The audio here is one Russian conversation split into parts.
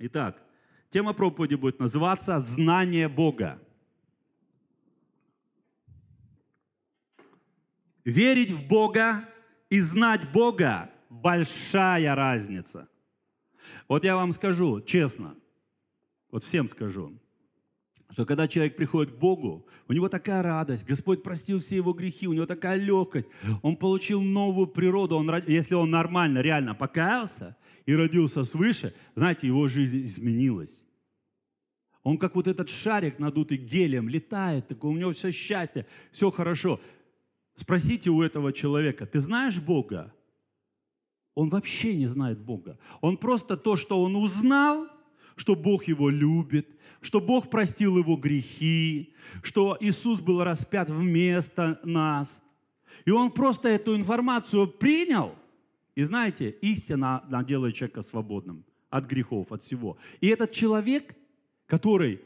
Итак, тема проповеди будет называться «Знание Бога». Верить в Бога и знать Бога – большая разница. Вот я вам скажу честно, вот всем скажу, что когда человек приходит к Богу, у него такая радость, Господь простил все его грехи, у него такая легкость, он получил новую природу, он, если он нормально, реально покаялся, и родился свыше, знаете, его жизнь изменилась. Он как вот этот шарик, надутый гелем, летает, такой, у него все счастье, все хорошо. Спросите у этого человека, ты знаешь Бога? Он вообще не знает Бога. Он просто то, что он узнал, что Бог его любит, что Бог простил его грехи, что Иисус был распят вместо нас. И он просто эту информацию принял и знаете, истина, она делает человека свободным от грехов, от всего. И этот человек, который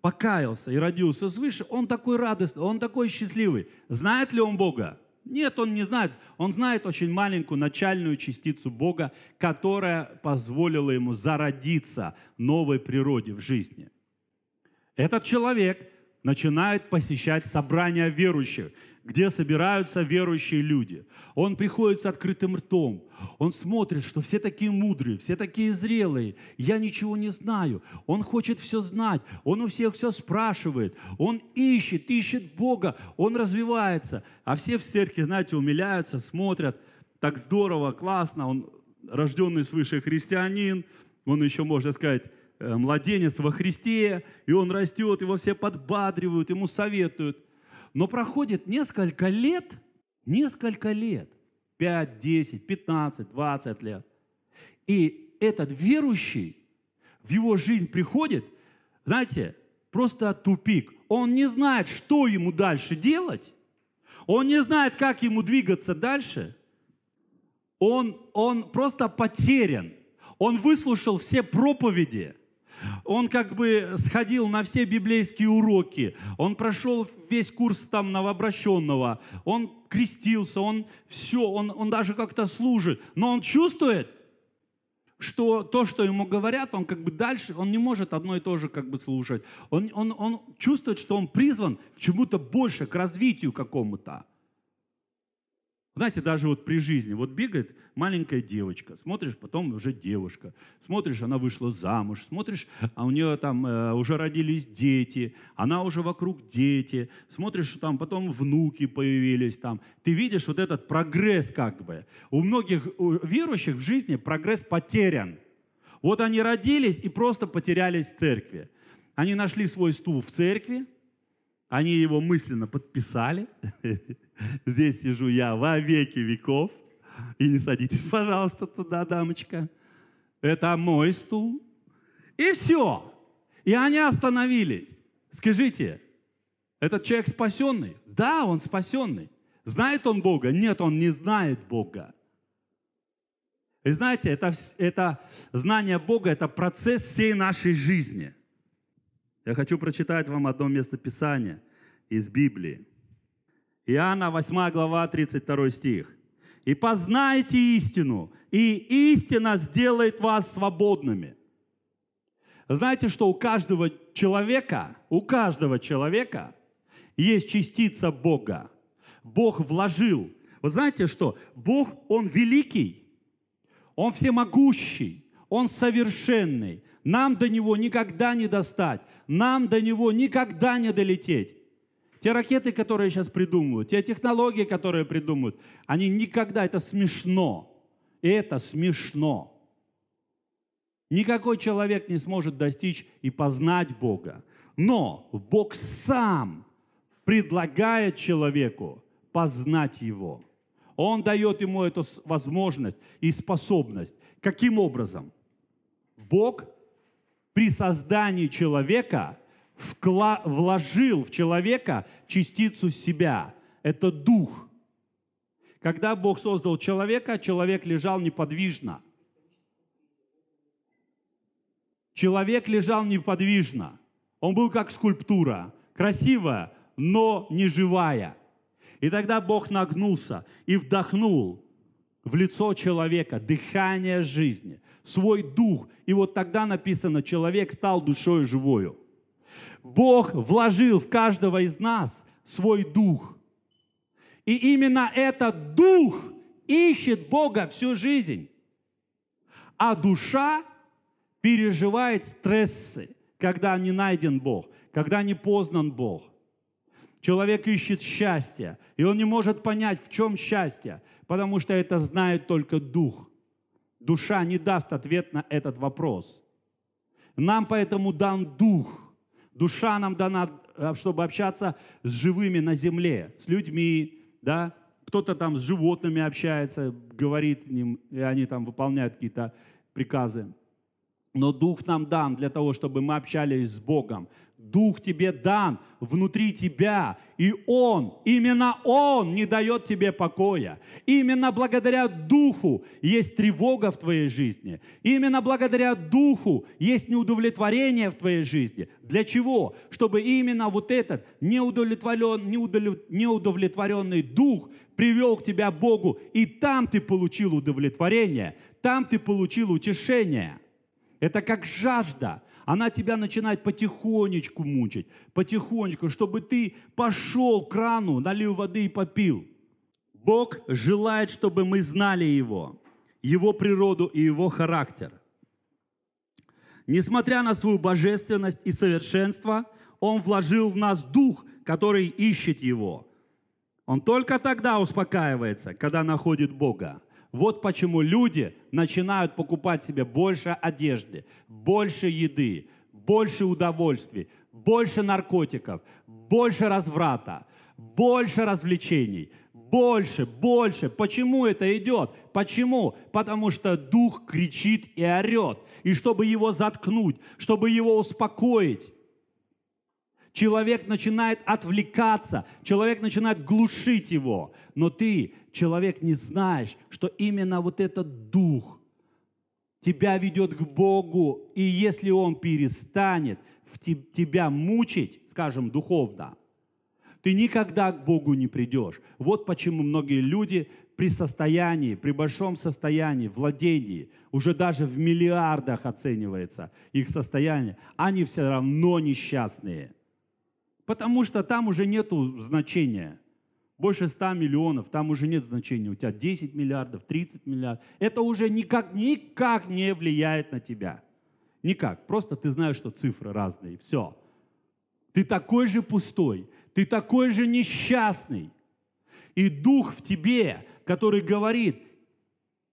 покаялся и родился свыше, он такой радостный, он такой счастливый. Знает ли он Бога? Нет, он не знает. Он знает очень маленькую начальную частицу Бога, которая позволила ему зародиться новой природе в жизни. Этот человек начинает посещать собрания верующих где собираются верующие люди. Он приходит с открытым ртом. Он смотрит, что все такие мудрые, все такие зрелые. Я ничего не знаю. Он хочет все знать. Он у всех все спрашивает. Он ищет, ищет Бога. Он развивается. А все в церкви, знаете, умиляются, смотрят. Так здорово, классно. Он рожденный свыше христианин. Он еще, можно сказать, э, младенец во Христе, и он растет, его все подбадривают, ему советуют. Но проходит несколько лет, несколько лет, 5, 10, 15, 20 лет. И этот верующий, в его жизнь приходит, знаете, просто тупик. Он не знает, что ему дальше делать. Он не знает, как ему двигаться дальше. Он, он просто потерян. Он выслушал все проповеди – он как бы сходил на все библейские уроки, он прошел весь курс там новообращенного, он крестился, он все, он, он даже как-то служит, но он чувствует, что то, что ему говорят, он как бы дальше, он не может одно и то же как бы слушать. Он, он, он чувствует, что он призван к чему-то больше, к развитию какому-то. Знаете, даже вот при жизни, вот бегает маленькая девочка, смотришь, потом уже девушка, смотришь, она вышла замуж, смотришь, а у нее там э, уже родились дети, она уже вокруг дети, смотришь, что там потом внуки появились там. Ты видишь вот этот прогресс как бы. У многих у верующих в жизни прогресс потерян. Вот они родились и просто потерялись в церкви. Они нашли свой стул в церкви, они его мысленно подписали. Здесь сижу я во веки веков. И не садитесь, пожалуйста, туда, дамочка. Это мой стул. И все. И они остановились. Скажите, этот человек спасенный? Да, он спасенный. Знает он Бога? Нет, он не знает Бога. И знаете, это, это знание Бога, это процесс всей нашей жизни – я хочу прочитать вам одно место Писания из Библии. Иоанна 8 глава 32 стих. «И познайте истину, и истина сделает вас свободными». Знаете, что у каждого человека, у каждого человека есть частица Бога. Бог вложил. Вы знаете что? Бог, Он великий, Он всемогущий, Он совершенный. Нам до Него никогда не достать. Нам до него никогда не долететь. Те ракеты, которые сейчас придумывают, те технологии, которые придумывают, они никогда, это смешно. это смешно. Никакой человек не сможет достичь и познать Бога. Но Бог сам предлагает человеку познать Его. Он дает ему эту возможность и способность. Каким образом? Бог при создании человека вкла- вложил в человека частицу себя. Это дух. Когда Бог создал человека, человек лежал неподвижно. Человек лежал неподвижно. Он был как скульптура, красивая, но не живая. И тогда Бог нагнулся и вдохнул в лицо человека дыхание жизни свой дух. И вот тогда написано, человек стал душою живою. Бог вложил в каждого из нас свой дух. И именно этот дух ищет Бога всю жизнь. А душа переживает стрессы, когда не найден Бог, когда не познан Бог. Человек ищет счастья, и он не может понять, в чем счастье, потому что это знает только дух. Душа не даст ответ на этот вопрос. Нам поэтому дан дух. Душа нам дана, э, чтобы общаться с живыми на земле, с людьми, да, кто-то там с животными общается, говорит им, и они там выполняют какие-то приказы. Но Дух нам дан для того, чтобы мы общались с Богом, Дух тебе дан внутри тебя, и Он, именно Он не дает тебе покоя. Именно благодаря Духу есть тревога в твоей жизни. Именно благодаря Духу есть неудовлетворение в твоей жизни. Для чего? Чтобы именно вот этот неудовлетворен, неудов, неудовлетворенный Дух привел к тебя Богу, и там ты получил удовлетворение, там ты получил утешение. Это как жажда – она тебя начинает потихонечку мучить, потихонечку, чтобы ты пошел к крану, налил воды и попил. Бог желает, чтобы мы знали Его, Его природу и Его характер. Несмотря на свою божественность и совершенство, Он вложил в нас дух, который ищет Его. Он только тогда успокаивается, когда находит Бога. Вот почему люди начинают покупать себе больше одежды, больше еды, больше удовольствий, больше наркотиков, больше разврата, больше развлечений, больше, больше. Почему это идет? Почему? Потому что дух кричит и орет. И чтобы его заткнуть, чтобы его успокоить, человек начинает отвлекаться, человек начинает глушить его. Но ты человек не знаешь, что именно вот этот дух тебя ведет к Богу, и если он перестанет в te- тебя мучить, скажем, духовно, ты никогда к Богу не придешь. Вот почему многие люди при состоянии, при большом состоянии, владении, уже даже в миллиардах оценивается их состояние, они все равно несчастные. Потому что там уже нет значения – больше 100 миллионов, там уже нет значения, у тебя 10 миллиардов, 30 миллиардов. Это уже никак, никак не влияет на тебя. Никак. Просто ты знаешь, что цифры разные, все. Ты такой же пустой, ты такой же несчастный. И дух в тебе, который говорит,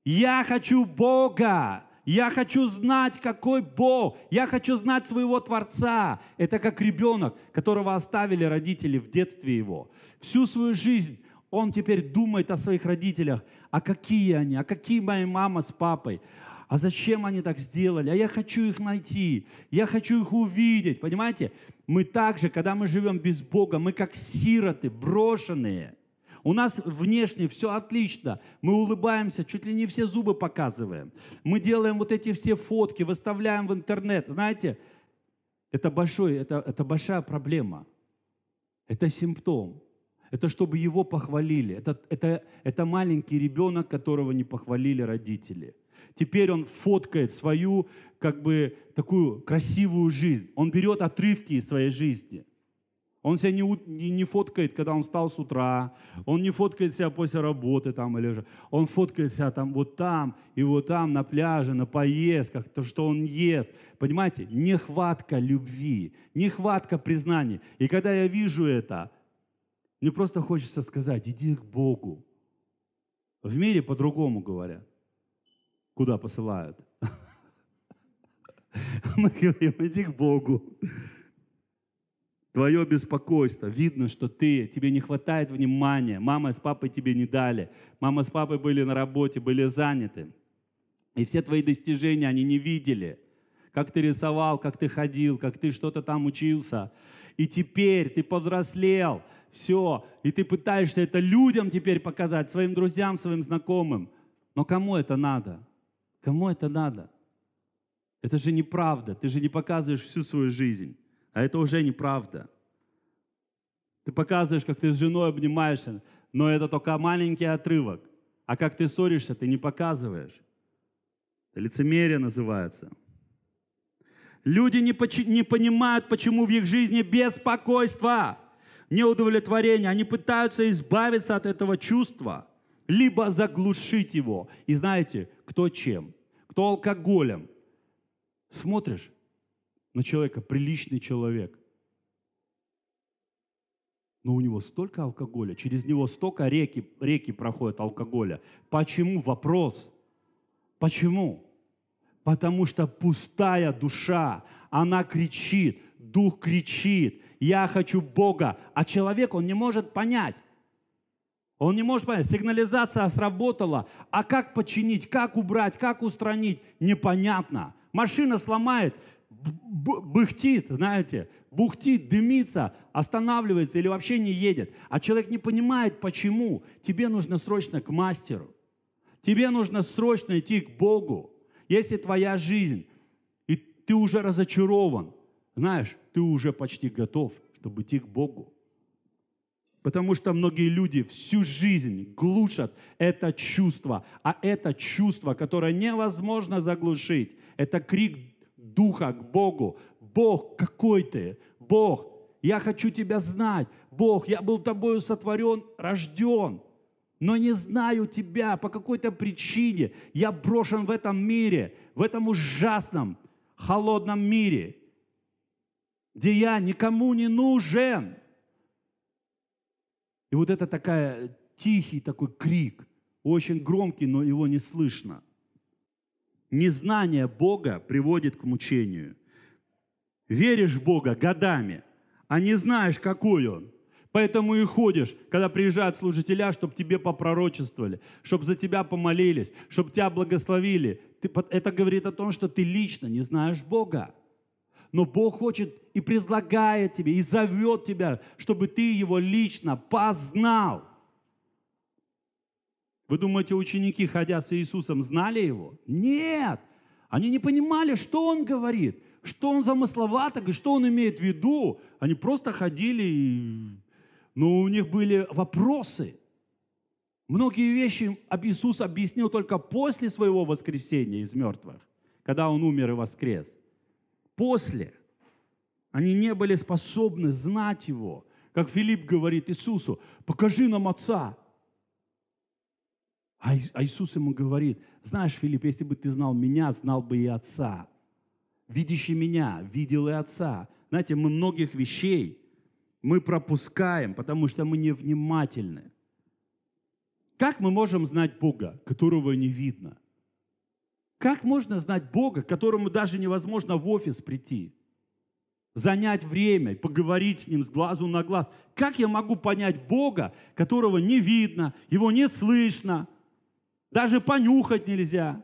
я хочу Бога, я хочу знать, какой Бог. Я хочу знать своего Творца. Это как ребенок, которого оставили родители в детстве его. Всю свою жизнь он теперь думает о своих родителях. А какие они? А какие моя мама с папой? А зачем они так сделали? А я хочу их найти. Я хочу их увидеть. Понимаете? Мы также, когда мы живем без Бога, мы как сироты, брошенные – у нас внешне все отлично. Мы улыбаемся, чуть ли не все зубы показываем. Мы делаем вот эти все фотки, выставляем в интернет. Знаете, это, большой, это, это большая проблема. Это симптом. Это чтобы его похвалили. Это, это, это маленький ребенок, которого не похвалили родители. Теперь он фоткает свою, как бы, такую красивую жизнь. Он берет отрывки из своей жизни – он себя не, не, не фоткает, когда он встал с утра, он не фоткает себя после работы там или же, он фоткает себя там вот там и вот там на пляже, на поездках, то, что он ест. Понимаете, нехватка любви, нехватка признания. И когда я вижу это, мне просто хочется сказать, иди к Богу. В мире по-другому говорят, куда посылают. Мы говорим, иди к Богу твое беспокойство, видно, что ты, тебе не хватает внимания, мама с папой тебе не дали, мама с папой были на работе, были заняты. И все твои достижения они не видели, как ты рисовал, как ты ходил, как ты что-то там учился. И теперь ты повзрослел, все, и ты пытаешься это людям теперь показать, своим друзьям, своим знакомым. Но кому это надо? Кому это надо? Это же неправда, ты же не показываешь всю свою жизнь а это уже неправда. Ты показываешь, как ты с женой обнимаешься, но это только маленький отрывок. А как ты ссоришься, ты не показываешь. Это лицемерие называется. Люди не, поч- не понимают, почему в их жизни беспокойство, неудовлетворение. Они пытаются избавиться от этого чувства, либо заглушить его. И знаете, кто чем? Кто алкоголем? Смотришь, на человека, приличный человек. Но у него столько алкоголя, через него столько реки, реки проходят алкоголя. Почему? Вопрос. Почему? Потому что пустая душа, она кричит, дух кричит, я хочу Бога, а человек, он не может понять. Он не может понять, сигнализация сработала, а как починить, как убрать, как устранить, непонятно. Машина сломает, Бухтит, знаете, бухтит, дымится, останавливается или вообще не едет. А человек не понимает, почему. Тебе нужно срочно к мастеру. Тебе нужно срочно идти к Богу. Если твоя жизнь, и ты уже разочарован, знаешь, ты уже почти готов, чтобы идти к Богу. Потому что многие люди всю жизнь глушат это чувство, а это чувство, которое невозможно заглушить, это крик Духа к Богу. Бог, какой ты? Бог, я хочу тебя знать. Бог, я был тобою сотворен, рожден, но не знаю тебя по какой-то причине. Я брошен в этом мире, в этом ужасном, холодном мире, где я никому не нужен. И вот это такая тихий такой крик, очень громкий, но его не слышно – Незнание Бога приводит к мучению. Веришь в Бога годами, а не знаешь, какой Он. Поэтому и ходишь, когда приезжают служителя, чтобы тебе попророчествовали, чтобы за тебя помолились, чтобы тебя благословили. это говорит о том, что ты лично не знаешь Бога. Но Бог хочет и предлагает тебе, и зовет тебя, чтобы ты Его лично познал – вы думаете, ученики, ходя с Иисусом, знали Его? Нет! Они не понимали, что Он говорит, что Он замысловато, и что Он имеет в виду. Они просто ходили, и... но ну, у них были вопросы. Многие вещи Иисус объяснил только после своего воскресения из мертвых, когда Он умер и воскрес. После. Они не были способны знать Его. Как Филипп говорит Иисусу, покажи нам Отца, а, а Иисус ему говорит, знаешь, Филипп, если бы ты знал меня, знал бы и Отца. Видящий меня, видел и Отца. Знаете, мы многих вещей мы пропускаем, потому что мы невнимательны. Как мы можем знать Бога, которого не видно? Как можно знать Бога, которому даже невозможно в офис прийти? занять время, поговорить с Ним с глазу на глаз. Как я могу понять Бога, которого не видно, Его не слышно, даже понюхать нельзя.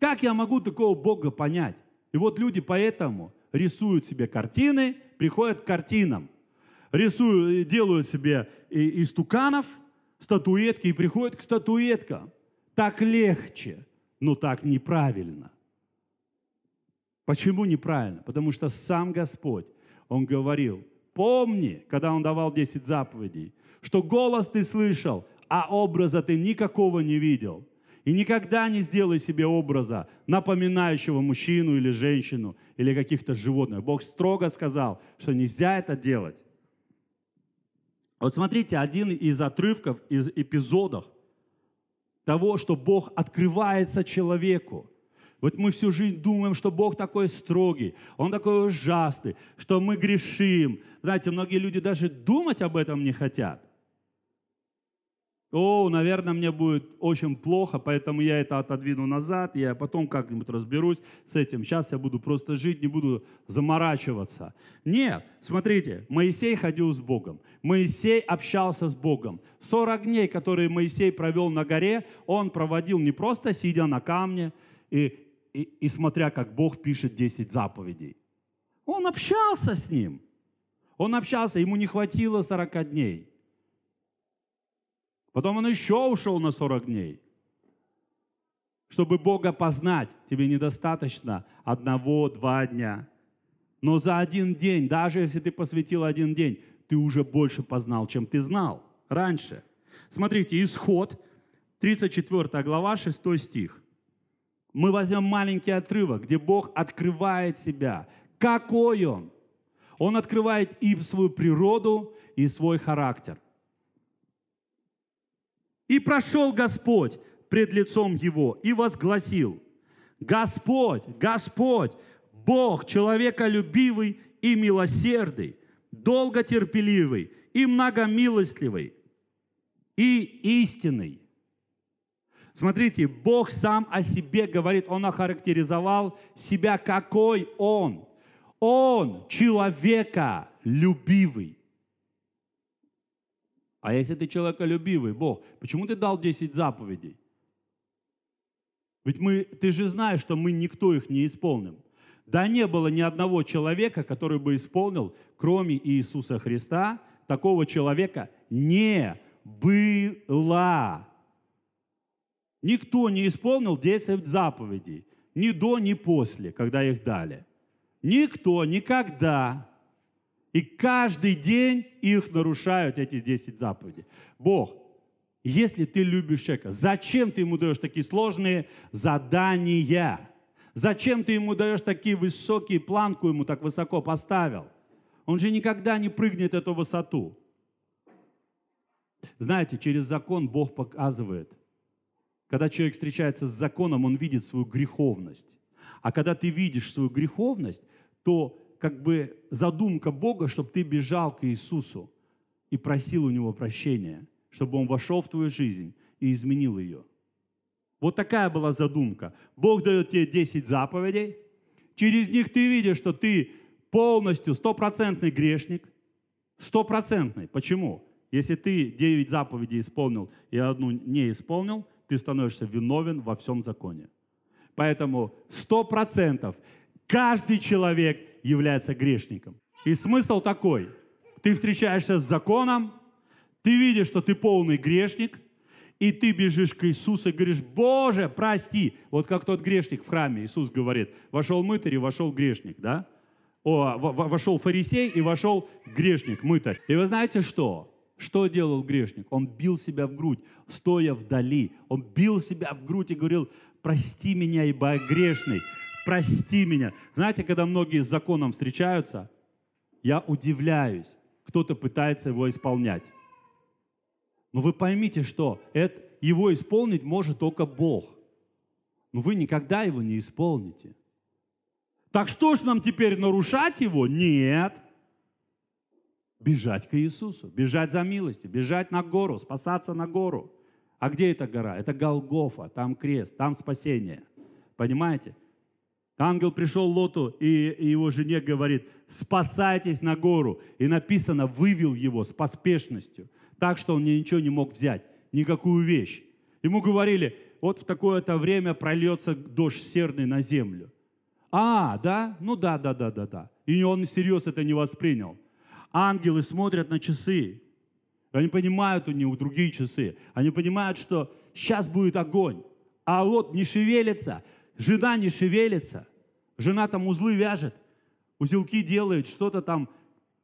Как я могу такого Бога понять? И вот люди поэтому рисуют себе картины, приходят к картинам. Рисуют, э, делают себе э, из туканов статуэтки и приходят к статуэткам. Так легче, но так неправильно. Почему неправильно? Потому что сам Господь, Он говорил, помни, когда Он давал 10 заповедей, что голос ты слышал, а образа ты никакого не видел. И никогда не сделай себе образа, напоминающего мужчину или женщину, или каких-то животных. Бог строго сказал, что нельзя это делать. Вот смотрите, один из отрывков, из эпизодов того, что Бог открывается человеку. Вот мы всю жизнь думаем, что Бог такой строгий, Он такой ужасный, что мы грешим. Знаете, многие люди даже думать об этом не хотят о, наверное, мне будет очень плохо, поэтому я это отодвину назад, я потом как-нибудь разберусь с этим. Сейчас я буду просто жить, не буду заморачиваться. Нет, смотрите, Моисей ходил с Богом, Моисей общался с Богом. 40 дней, которые Моисей провел на горе, он проводил не просто сидя на камне и, и, и смотря, как Бог пишет 10 заповедей. Он общался с ним. Он общался, ему не хватило 40 дней. Потом он еще ушел на 40 дней. Чтобы Бога познать, тебе недостаточно одного-два дня. Но за один день, даже если ты посвятил один день, ты уже больше познал, чем ты знал раньше. Смотрите, исход, 34 глава, 6 стих. Мы возьмем маленький отрывок, где Бог открывает себя. Какой Он? Он открывает и свою природу, и свой характер. И прошел Господь пред лицом его и возгласил, Господь, Господь, Бог человеколюбивый и милосердный, долготерпеливый терпеливый и многомилостливый и истинный. Смотрите, Бог сам о себе говорит, Он охарактеризовал себя, какой Он. Он человека любивый. А если ты человеколюбивый, Бог, почему ты дал 10 заповедей? Ведь мы, ты же знаешь, что мы никто их не исполним. Да не было ни одного человека, который бы исполнил, кроме Иисуса Христа, такого человека не было. Никто не исполнил 10 заповедей. Ни до, ни после, когда их дали. Никто никогда. И каждый день их нарушают эти 10 заповедей. Бог, если ты любишь человека, зачем ты ему даешь такие сложные задания? Зачем ты ему даешь такие высокие, планку ему так высоко поставил? Он же никогда не прыгнет эту высоту. Знаете, через закон Бог показывает. Когда человек встречается с законом, он видит свою греховность. А когда ты видишь свою греховность, то как бы задумка Бога, чтобы ты бежал к Иисусу и просил у Него прощения, чтобы Он вошел в твою жизнь и изменил ее. Вот такая была задумка. Бог дает тебе 10 заповедей, через них ты видишь, что ты полностью стопроцентный грешник, стопроцентный. Почему? Если ты 9 заповедей исполнил и одну не исполнил, ты становишься виновен во всем законе. Поэтому 100% каждый человек является грешником. И смысл такой. Ты встречаешься с законом, ты видишь, что ты полный грешник, и ты бежишь к Иисусу и говоришь, Боже, прости. Вот как тот грешник в храме, Иисус говорит, вошел мытарь и вошел грешник, да? О, вошел фарисей и вошел грешник, мытарь. И вы знаете что? Что делал грешник? Он бил себя в грудь, стоя вдали. Он бил себя в грудь и говорил, прости меня, ибо я грешный прости меня. Знаете, когда многие с законом встречаются, я удивляюсь, кто-то пытается его исполнять. Но вы поймите, что это, его исполнить может только Бог. Но вы никогда его не исполните. Так что ж нам теперь нарушать его? Нет. Бежать к Иисусу, бежать за милостью, бежать на гору, спасаться на гору. А где эта гора? Это Голгофа, там крест, там спасение. Понимаете? Ангел пришел Лоту и, его жене говорит, спасайтесь на гору. И написано, вывел его с поспешностью, так что он ничего не мог взять, никакую вещь. Ему говорили, вот в такое-то время прольется дождь серный на землю. А, да? Ну да, да, да, да, да. И он всерьез это не воспринял. Ангелы смотрят на часы. Они понимают у них другие часы. Они понимают, что сейчас будет огонь. А Лот не шевелится – Жена не шевелится. Жена там узлы вяжет, узелки делает, что-то там.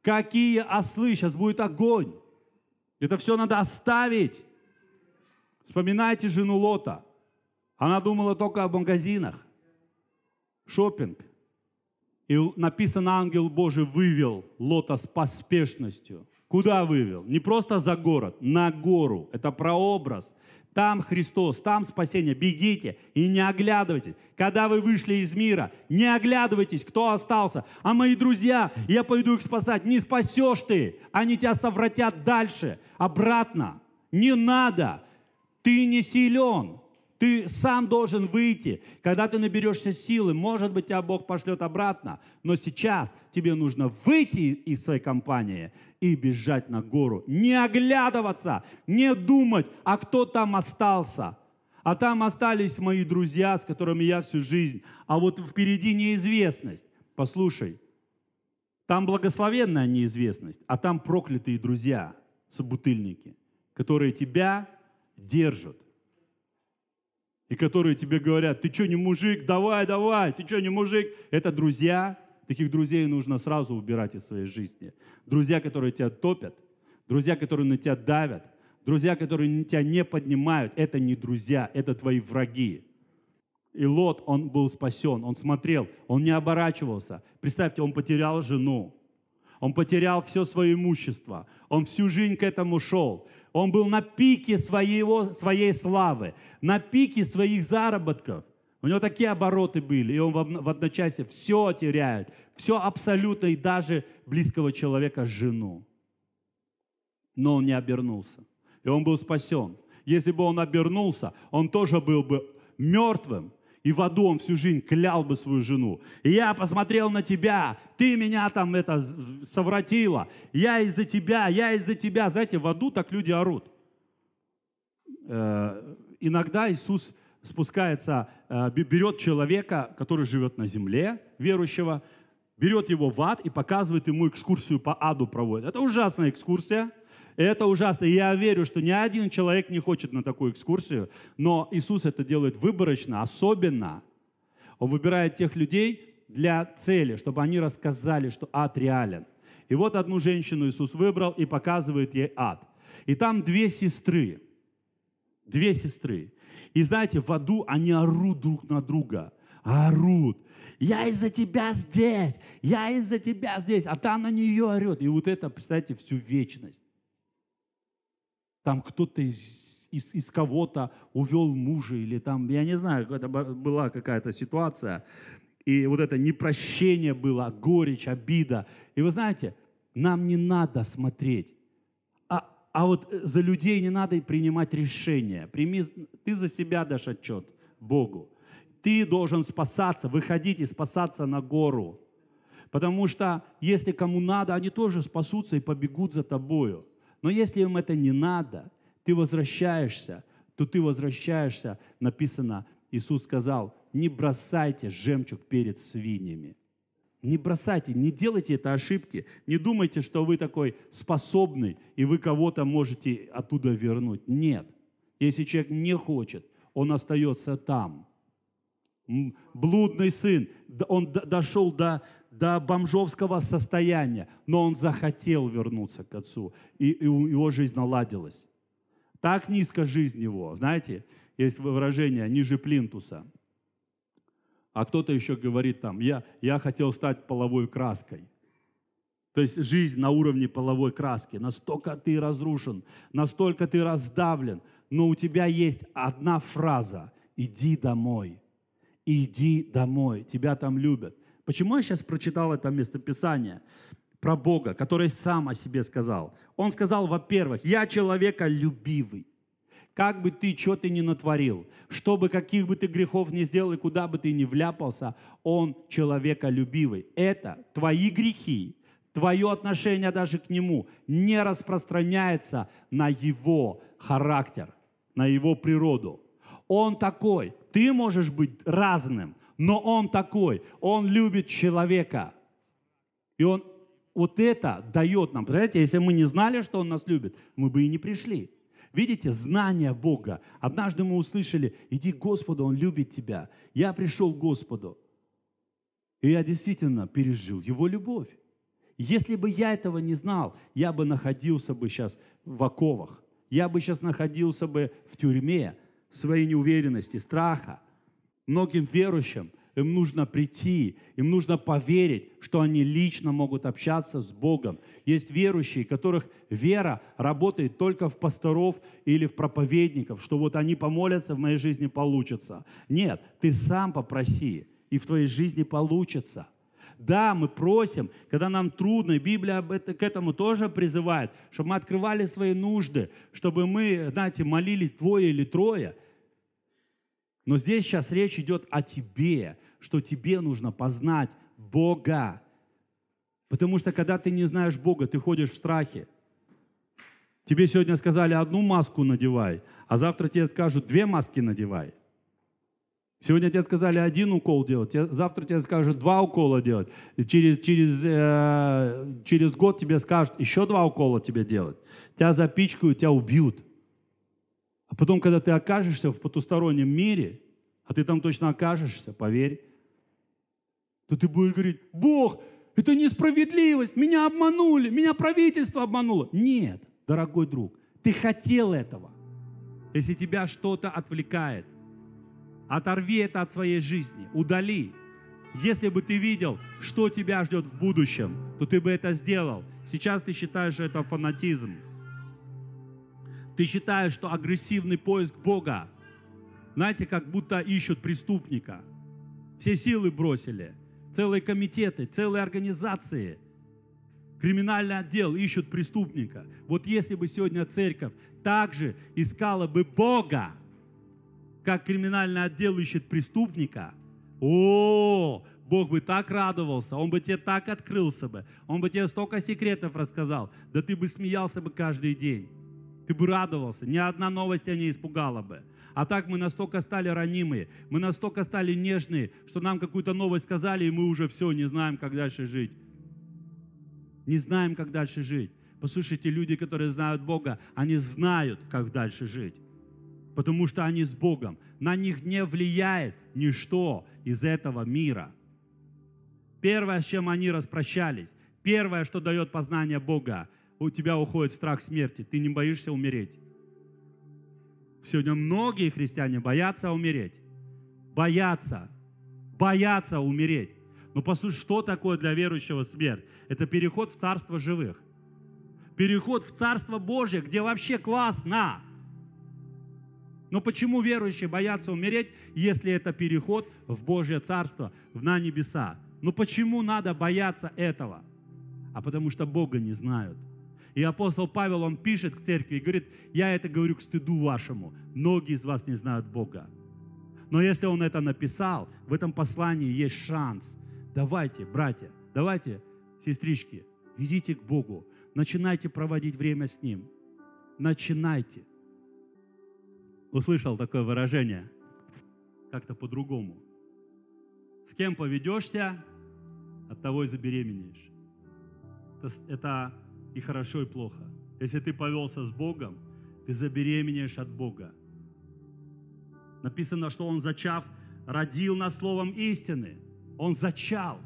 Какие ослы, сейчас будет огонь. Это все надо оставить. Вспоминайте жену Лота. Она думала только о магазинах. Шопинг. И написано, ангел Божий вывел Лота с поспешностью. Куда вывел? Не просто за город, на гору. Это прообраз. Там Христос, там спасение. Бегите и не оглядывайтесь. Когда вы вышли из мира, не оглядывайтесь, кто остался. А мои друзья, я пойду их спасать. Не спасешь ты. Они тебя совратят дальше, обратно. Не надо. Ты не силен. Ты сам должен выйти. Когда ты наберешься силы, может быть, тебя Бог пошлет обратно. Но сейчас тебе нужно выйти из своей компании и бежать на гору. Не оглядываться, не думать, а кто там остался. А там остались мои друзья, с которыми я всю жизнь. А вот впереди неизвестность. Послушай, там благословенная неизвестность, а там проклятые друзья, собутыльники, которые тебя держат. И которые тебе говорят, ты что не мужик, давай, давай, ты что не мужик. Это друзья, Таких друзей нужно сразу убирать из своей жизни. Друзья, которые тебя топят, друзья, которые на тебя давят, друзья, которые тебя не поднимают, это не друзья, это твои враги. И Лот, он был спасен, он смотрел, он не оборачивался. Представьте, он потерял жену, он потерял все свое имущество, он всю жизнь к этому шел. Он был на пике своего, своей славы, на пике своих заработков. У него такие обороты были, и он в одночасье все теряет, все абсолютно и даже близкого человека жену. Но он не обернулся, и он был спасен. Если бы он обернулся, он тоже был бы мертвым, и в аду он всю жизнь клял бы свою жену. И я посмотрел на тебя, ты меня там это совратила, я из-за тебя, я из-за тебя. Знаете, в аду так люди орут. Э -э иногда Иисус спускается Э, берет человека, который живет на земле, верующего, берет его в ад и показывает ему экскурсию по аду проводит. Это ужасная экскурсия, это ужасно. Я верю, что ни один человек не хочет на такую экскурсию, но Иисус это делает выборочно, особенно. Он выбирает тех людей для цели, чтобы они рассказали, что ад реален. И вот одну женщину Иисус выбрал и показывает ей ад. И там две сестры. Две сестры. И знаете, в аду они орут друг на друга. Орут. Я из-за тебя здесь. Я из-за тебя здесь. А там на нее орет. И вот это, представьте, всю вечность. Там кто-то из, из, из кого-то увел мужа или там, я не знаю, это была какая-то ситуация. И вот это непрощение было, горечь, обида. И вы знаете, нам не надо смотреть а вот э, за людей не надо принимать решения. Прими, ты за себя дашь отчет Богу. Ты должен спасаться, выходить и спасаться на гору. Потому что если кому надо, они тоже спасутся и побегут за тобою. Но если им это не надо, ты возвращаешься, то ты возвращаешься, написано, Иисус сказал, не бросайте жемчуг перед свиньями. Не бросайте, не делайте это ошибки. Не думайте, что вы такой способный, и вы кого-то можете оттуда вернуть. Нет. Если человек не хочет, он остается там. Блудный сын, он дошел до, до бомжовского состояния, но он захотел вернуться к отцу, и, и его жизнь наладилась. Так низко жизнь его, знаете, есть выражение «ниже плинтуса» а кто-то еще говорит там, я, я хотел стать половой краской. То есть жизнь на уровне половой краски. Настолько ты разрушен, настолько ты раздавлен, но у тебя есть одна фраза «иди домой». «Иди домой», тебя там любят. Почему я сейчас прочитал это местописание про Бога, который сам о себе сказал? Он сказал, во-первых, «Я человека любивый». Как бы ты, что ты ни натворил, чтобы каких бы ты грехов не сделал и куда бы ты ни вляпался, он человеколюбивый. Это твои грехи, твое отношение даже к нему не распространяется на его характер, на его природу. Он такой, ты можешь быть разным, но он такой, он любит человека. И он вот это дает нам, понимаете, если мы не знали, что он нас любит, мы бы и не пришли. Видите, знание Бога. Однажды мы услышали, иди к Господу, Он любит тебя. Я пришел к Господу. И я действительно пережил Его любовь. Если бы я этого не знал, я бы находился бы сейчас в оковах. Я бы сейчас находился бы в тюрьме своей неуверенности, страха. Многим верующим – им нужно прийти, им нужно поверить, что они лично могут общаться с Богом. Есть верующие, которых вера работает только в пасторов или в проповедников, что вот они помолятся, в моей жизни получится. Нет, ты сам попроси, и в твоей жизни получится. Да, мы просим, когда нам трудно, Библия к этому тоже призывает, чтобы мы открывали свои нужды, чтобы мы, знаете, молились двое или трое. Но здесь сейчас речь идет о тебе, что тебе нужно познать Бога. Потому что когда ты не знаешь Бога, ты ходишь в страхе. Тебе сегодня сказали одну маску надевай, а завтра тебе скажут две маски надевай. Сегодня тебе сказали один укол делать, завтра тебе скажут два укола делать. через, через, э, через год тебе скажут еще два укола тебе делать. Тебя запичкают, тебя убьют. А потом, когда ты окажешься в потустороннем мире, а ты там точно окажешься, поверь, то ты будешь говорить, Бог, это несправедливость, меня обманули, меня правительство обмануло. Нет, дорогой друг, ты хотел этого. Если тебя что-то отвлекает, оторви это от своей жизни, удали. Если бы ты видел, что тебя ждет в будущем, то ты бы это сделал. Сейчас ты считаешь, что это фанатизм. Ты считаешь, что агрессивный поиск Бога, знаете, как будто ищут преступника. Все силы бросили – целые комитеты, целые организации, криминальный отдел ищут преступника. Вот если бы сегодня церковь также искала бы Бога, как криминальный отдел ищет преступника, о, Бог бы так радовался, Он бы тебе так открылся бы, Он бы тебе столько секретов рассказал, да ты бы смеялся бы каждый день, ты бы радовался, ни одна новость тебя не испугала бы – а так мы настолько стали ранимы, мы настолько стали нежные, что нам какую-то новость сказали, и мы уже все, не знаем, как дальше жить. Не знаем, как дальше жить. Послушайте, люди, которые знают Бога, они знают, как дальше жить. Потому что они с Богом. На них не влияет ничто из этого мира. Первое, с чем они распрощались, первое, что дает познание Бога, у тебя уходит страх смерти. Ты не боишься умереть. Сегодня многие христиане боятся умереть. Боятся. Боятся умереть. Но послушай, что такое для верующего смерть? Это переход в царство живых. Переход в царство Божье, где вообще классно. Но почему верующие боятся умереть, если это переход в Божье царство, на небеса? Но ну почему надо бояться этого? А потому что Бога не знают – и апостол Павел, он пишет к церкви и говорит, я это говорю к стыду вашему. Многие из вас не знают Бога. Но если он это написал, в этом послании есть шанс. Давайте, братья, давайте, сестрички, идите к Богу. Начинайте проводить время с Ним. Начинайте. Услышал такое выражение. Как-то по-другому. С кем поведешься, от того и забеременеешь. Это, это и хорошо, и плохо. Если ты повелся с Богом, ты забеременеешь от Бога. Написано, что Он, зачав, родил нас словом истины. Он зачал.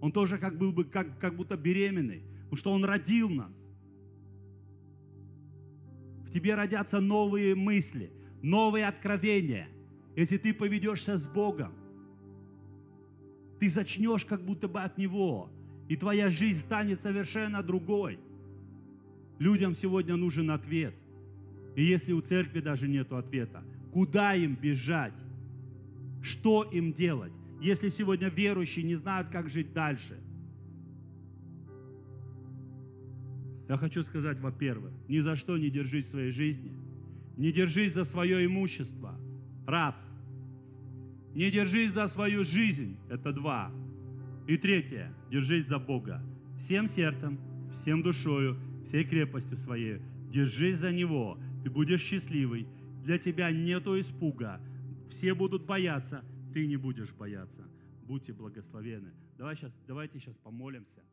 Он тоже как был бы, как, как будто беременный, потому что Он родил нас. В тебе родятся новые мысли, новые откровения. Если ты поведешься с Богом, ты зачнешь как будто бы от Него, и твоя жизнь станет совершенно другой – Людям сегодня нужен ответ. И если у церкви даже нет ответа, куда им бежать? Что им делать, если сегодня верующие не знают, как жить дальше? Я хочу сказать, во-первых, ни за что не держись своей жизни, не держись за свое имущество, раз. Не держись за свою жизнь, это два. И третье, держись за Бога всем сердцем, всем душою всей крепостью своей. Держись за него, ты будешь счастливый. Для тебя нету испуга. Все будут бояться, ты не будешь бояться. Будьте благословены. Давай сейчас, давайте сейчас помолимся.